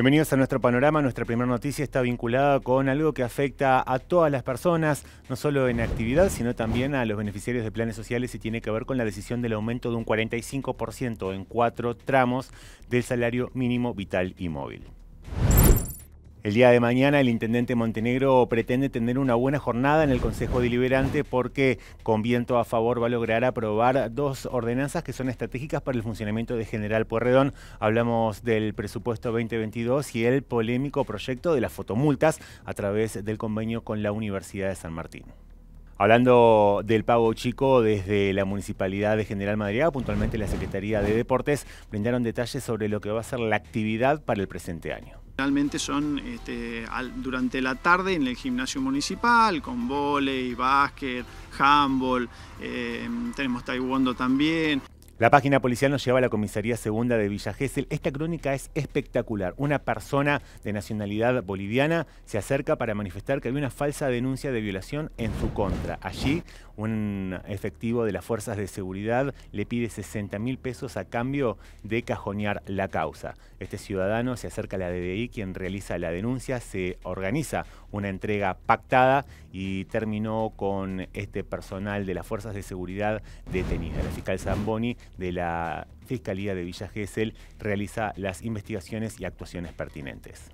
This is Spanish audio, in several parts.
Bienvenidos a nuestro panorama. Nuestra primera noticia está vinculada con algo que afecta a todas las personas, no solo en actividad, sino también a los beneficiarios de planes sociales y tiene que ver con la decisión del aumento de un 45% en cuatro tramos del salario mínimo vital y móvil. El día de mañana el intendente Montenegro pretende tener una buena jornada en el Consejo Deliberante porque con viento a favor va a lograr aprobar dos ordenanzas que son estratégicas para el funcionamiento de General Puerredón. Hablamos del presupuesto 2022 y el polémico proyecto de las fotomultas a través del convenio con la Universidad de San Martín. Hablando del pago chico, desde la Municipalidad de General Madrigal, puntualmente la Secretaría de Deportes, brindaron detalles sobre lo que va a ser la actividad para el presente año generalmente son este, durante la tarde en el gimnasio municipal, con volei, básquet, handball, eh, tenemos taekwondo también. La página policial nos lleva a la comisaría segunda de Villa Gesell. Esta crónica es espectacular. Una persona de nacionalidad boliviana se acerca para manifestar que había una falsa denuncia de violación en su contra. Allí, un efectivo de las fuerzas de seguridad le pide 60 mil pesos a cambio de cajonear la causa. Este ciudadano se acerca a la DDI, quien realiza la denuncia, se organiza una entrega pactada y terminó con este personal de las fuerzas de seguridad detenida. La fiscal Zamboni de la Fiscalía de Villa Gesell realiza las investigaciones y actuaciones pertinentes.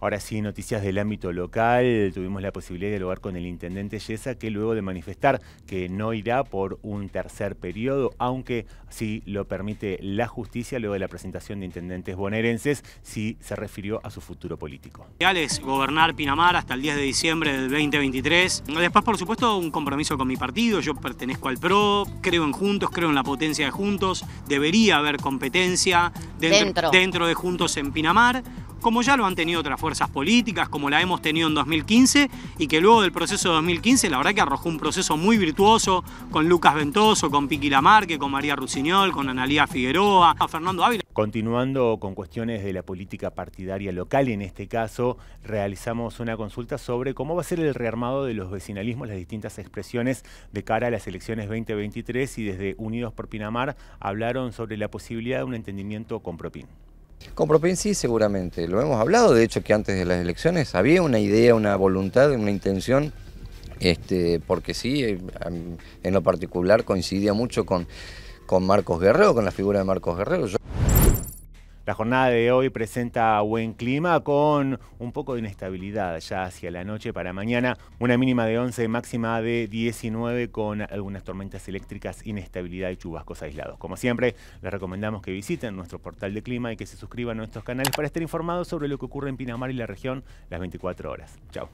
Ahora sí, noticias del ámbito local. Tuvimos la posibilidad de dialogar con el intendente Yesa, que luego de manifestar que no irá por un tercer periodo, aunque sí lo permite la justicia, luego de la presentación de intendentes bonaerenses, sí se refirió a su futuro político. Ideal es gobernar Pinamar hasta el 10 de diciembre del 2023. Después, por supuesto, un compromiso con mi partido. Yo pertenezco al PRO, creo en Juntos, creo en la potencia de Juntos. Debería haber competencia dentro de Juntos en Pinamar como ya lo han tenido otras fuerzas políticas, como la hemos tenido en 2015, y que luego del proceso de 2015, la verdad que arrojó un proceso muy virtuoso con Lucas Ventoso, con Piqui Lamarque, con María Rusiñol, con Analía Figueroa, a Fernando Ávila. Continuando con cuestiones de la política partidaria local, en este caso realizamos una consulta sobre cómo va a ser el rearmado de los vecinalismos, las distintas expresiones de cara a las elecciones 2023 y desde Unidos por Pinamar hablaron sobre la posibilidad de un entendimiento con Propin. Con propensión, seguramente. Lo hemos hablado, de hecho, que antes de las elecciones había una idea, una voluntad, una intención este, porque sí, eh, en lo particular coincidía mucho con, con Marcos Guerrero, con la figura de Marcos Guerrero. La jornada de hoy presenta buen clima con un poco de inestabilidad ya hacia la noche para mañana. Una mínima de 11, máxima de 19 con algunas tormentas eléctricas, inestabilidad y chubascos aislados. Como siempre, les recomendamos que visiten nuestro portal de clima y que se suscriban a nuestros canales para estar informados sobre lo que ocurre en Pinamar y la región las 24 horas. Chao.